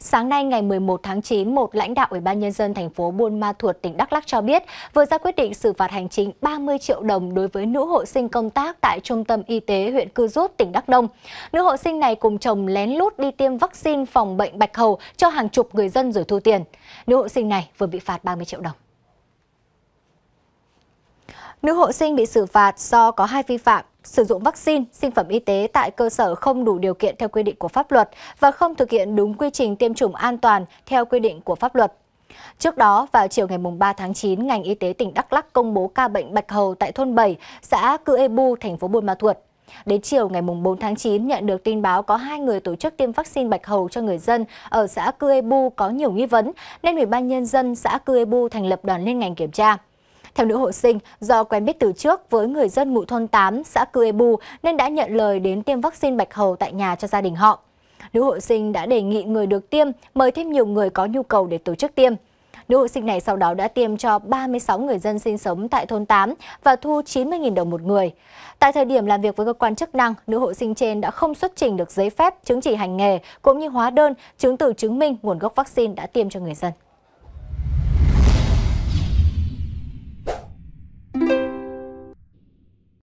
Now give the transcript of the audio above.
Sáng nay ngày 11 tháng 9, một lãnh đạo Ủy ban nhân dân thành phố Buôn Ma Thuột tỉnh Đắk Lắk cho biết vừa ra quyết định xử phạt hành chính 30 triệu đồng đối với nữ hộ sinh công tác tại Trung tâm Y tế huyện Cư Rút, tỉnh Đắk Nông. Nữ hộ sinh này cùng chồng lén lút đi tiêm vaccine phòng bệnh bạch hầu cho hàng chục người dân rồi thu tiền. Nữ hộ sinh này vừa bị phạt 30 triệu đồng. Nữ hộ sinh bị xử phạt do có hai vi phạm sử dụng vaccine, sinh phẩm y tế tại cơ sở không đủ điều kiện theo quy định của pháp luật và không thực hiện đúng quy trình tiêm chủng an toàn theo quy định của pháp luật. Trước đó, vào chiều ngày 3 tháng 9, ngành y tế tỉnh Đắk Lắc công bố ca bệnh bạch hầu tại thôn 7, xã Cư Ê Bu, thành phố Buôn Ma Thuột. Đến chiều ngày 4 tháng 9, nhận được tin báo có hai người tổ chức tiêm vaccine bạch hầu cho người dân ở xã Cư Ê Bu có nhiều nghi vấn, nên Ủy ban Nhân dân xã Cư Ê Bu thành lập đoàn liên ngành kiểm tra. Theo nữ hộ sinh, do quen biết từ trước với người dân ngụ thôn 8, xã Cư Ebu nên đã nhận lời đến tiêm vaccine bạch hầu tại nhà cho gia đình họ. Nữ hộ sinh đã đề nghị người được tiêm mời thêm nhiều người có nhu cầu để tổ chức tiêm. Nữ hộ sinh này sau đó đã tiêm cho 36 người dân sinh sống tại thôn 8 và thu 90.000 đồng một người. Tại thời điểm làm việc với cơ quan chức năng, nữ hộ sinh trên đã không xuất trình được giấy phép, chứng chỉ hành nghề cũng như hóa đơn, chứng từ chứng minh nguồn gốc vaccine đã tiêm cho người dân.